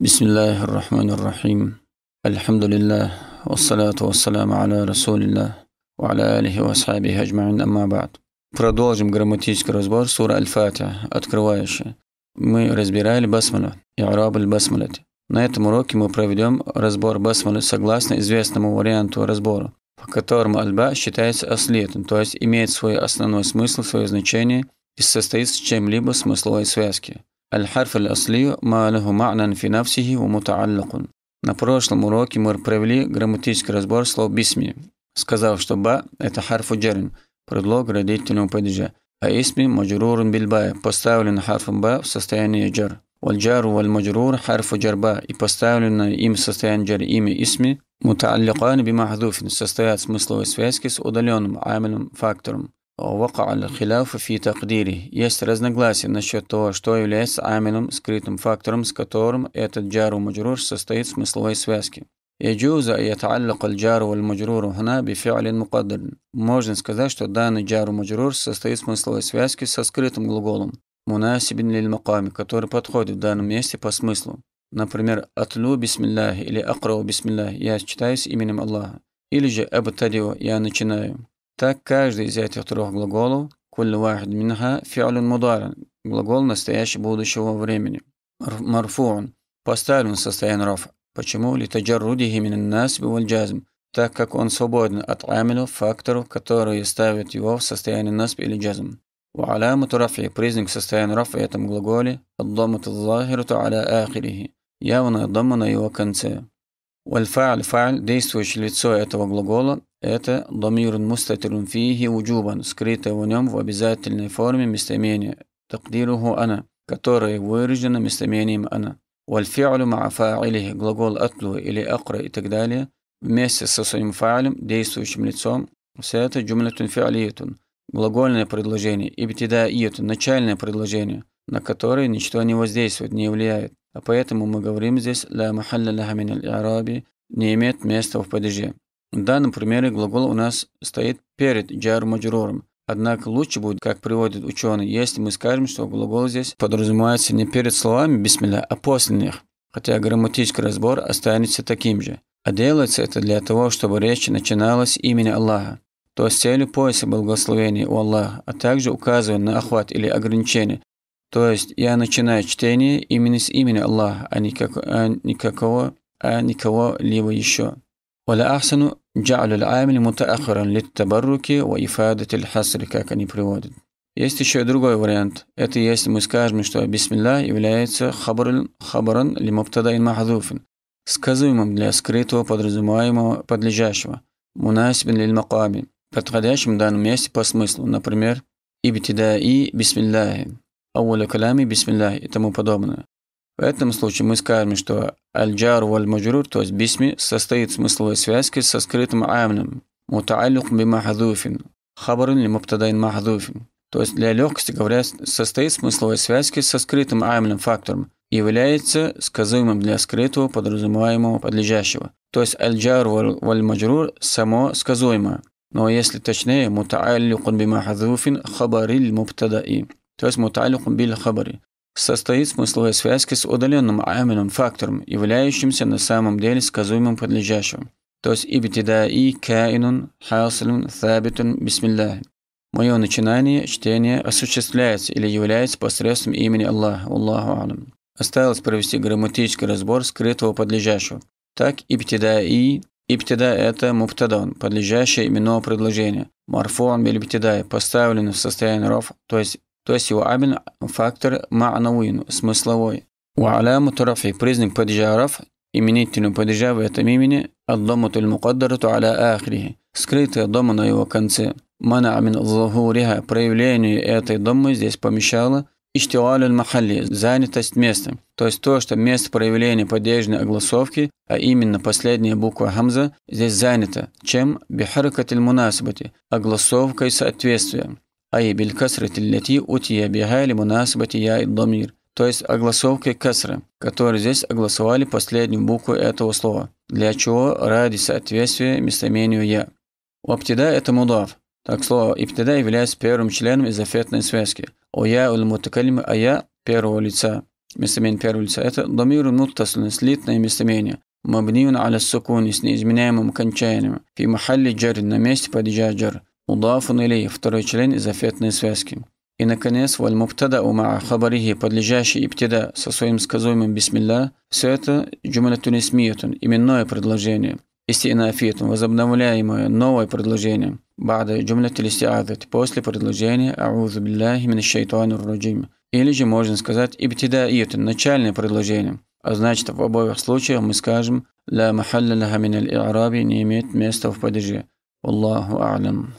bismillahi rohmanir rohim alhamdulillah vassalotu vassalamu ala rasulillah va ala alihi va ashabihi ajmain amma ba'd продолжим грамматический разбор сура аль-фатиха открывающая мы разбирали басмалю и араб аль на этом уроке мы проведем разбор басмалы согласно известному варианту разбора по которому альба считается аслетом то есть имеет свой основной смысл свое значение и состоит с чем-либо смысловой связки الحرف الأصلي ما له معنى في نفسه ومتعلق. На прошлом уроке мы провели грамматический разбор слов «бисми», сказав, что «ба» – это харфу джерин, предлог родительного падежа, а «исми» – маджрурун бильбая, поставлен харфом «ба» в состоянии джар. والجار والمجرور حرف جرباء и поставлено им в состоянии «джер» имя اسمي متعلقان بمحذوف состоят смысловой связки с удаленным амином фактором وقع الخلاف في تقديره. Есть разногласия насчет того, что является амином, скрытым фактором, с которым этот джару у маджрур состоит в смысловой связке. يجوز أن يتعلق الجار والمجرور هنا بفعل مقدر. Можно сказать, что данный джару маджрур состоит в смысловой связке со скрытым глаголом «мунасибин лиль маками», который подходит в данном месте по смыслу. Например, «атлю бисмиллах» или «акрау бисмиллах» – «я читаю с именем Аллаха». Или же «абтадио» – «я начинаю». Так, каждый из этих трех глаголов, куль вахид минха, фиалюн мударин, глагол настоящего будущего времени. Марфуун, поставлен в состояние раф. Почему? Литаджаррудихи минан насби валь джазм, так как он свободен от амилов, факторов, которые ставят его в состояние насб или джазм. У وعلامة رفعه признак состояния رفع этом глаголе الضمة الظاهرة على آخره явно ضمة на его конце. والفعل фаль действующее лицо этого глагола это ضمير مستتر فيه وجوبا скрытое в нем в обязательной форме местоимение تقديره ана, которое выражено местоимением ана. والفعل مع فاعله глагол أتلو или акра, и так далее вместе со своим фа'лем действующим лицом все это جملة فعلية глагольное предложение Ибтида ибтидаиет начальное предложение на которое ничто не воздействует не влияет а поэтому мы говорим здесь لا محل لها من الإعراب не имеет места в падеже в данном примере глагол у нас стоит перед джар маджруром. Однако лучше будет, как приводит ученый, если мы скажем, что глагол здесь подразумевается не перед словами бисмилля, а после них. Хотя грамматический разбор останется таким же. А делается это для того, чтобы речь начиналась имени Аллаха, то есть целью поиска благословения у Аллаха, а также указывая на охват или ограничение. То есть я начинаю чтение имени с имени Аллаха, а, никак, а никакого, а никого либо еще. والأحسن جعل العامل متأخرا للتبرك وإفادة الحصر, как они приводят. Есть еще другой вариант. Это если мы скажем, что Бисмилла является хабран, хабран ли муптадаин махдуфин, сказуемым для скрытого, подразумеваемого, подлежащего, мунасибин лиль макаби, подходящим в данном месте по смыслу, например, ибтидаи и бисмилляхи, ауля КАЛАМИ бисмиллахи и тому подобное. В этом случае мы скажем, что аль-джар валь-маджрур, то есть бисми, состоит смысловой связки со скрытым амном, мутаалюк би махадуфин, хабарин ли муптадайн махадуфин. То есть для легкости говоря, состоит смысловой связки со скрытым амным фактором, является сказуемым для скрытого, подразумеваемого, подлежащего. То есть аль-джар валь-маджрур само сказуемое, Но если точнее, мутаалюкун би махадуфин хабариль муптадаи. То есть мутаалюкун биль хабари состоит смысловая связь с удаленным аменным фактором, являющимся на самом деле сказуемым подлежащим. То есть ибтида «Ибтидаи каинун хасилун сабитун бисмиллах». Мое начинание, чтение осуществляется или является посредством имени Аллаха, Аллаху Алам. Осталось провести грамматический разбор скрытого подлежащего. Так, ибтида и Ибтида – это муптадан, подлежащее именного предложения. Марфуан биль ибтидай, поставлен в состояние ров, то есть то есть его ваабин – фактор ма'навин, смысловой. Ва'аляму тарафи – признак падежа раф, именительного падежа в этом имени «Аддамутуль мукаддарату аля ахрихи» – скрытая дома на его конце. Мана амин зухуриха – проявление этой домы здесь помещало Иштиалюль махали занятость места, То есть то, что место проявления поддержной огласовки, а именно последняя буква хамза, здесь занято, чем бихаракатиль мунасабати – огласовкой соответствия. أي بالكسرة التي أتي بها لمناسبة ياء домир. то есть огласовкой кесры, которые здесь огласовали последнюю букву этого слова, для чего ради соответствия местоимению «я». У «Аптида» это «мудав», так слово «ибтида» является первым членом изофетной связки. У «а «я» уль мутакалим я первого лица, местоимение первого лица – это «домир муттаслин» – слитное местоимение, мабниун аля сукуни с неизменяемым кончанием, фи махалли джар на месте падежа джар, мудафун или второй член изофетной связки. И, наконец, валь мубтадау маа хабарихи, подлежащий ибтида со своим сказуемым бисмилля, все это джумалятун исмиятун, именное предложение, истинафитун, возобновляемое новое предложение, бада джумлятун истиадат, после предложения аузу билляхи мин шайтану раджим. Или же можно сказать ибтидаиятун, начальное предложение. А значит, в обоих случаях мы скажем «Ла махалля лаха мин аль не имеет места в падеже. Аллаху а'лам.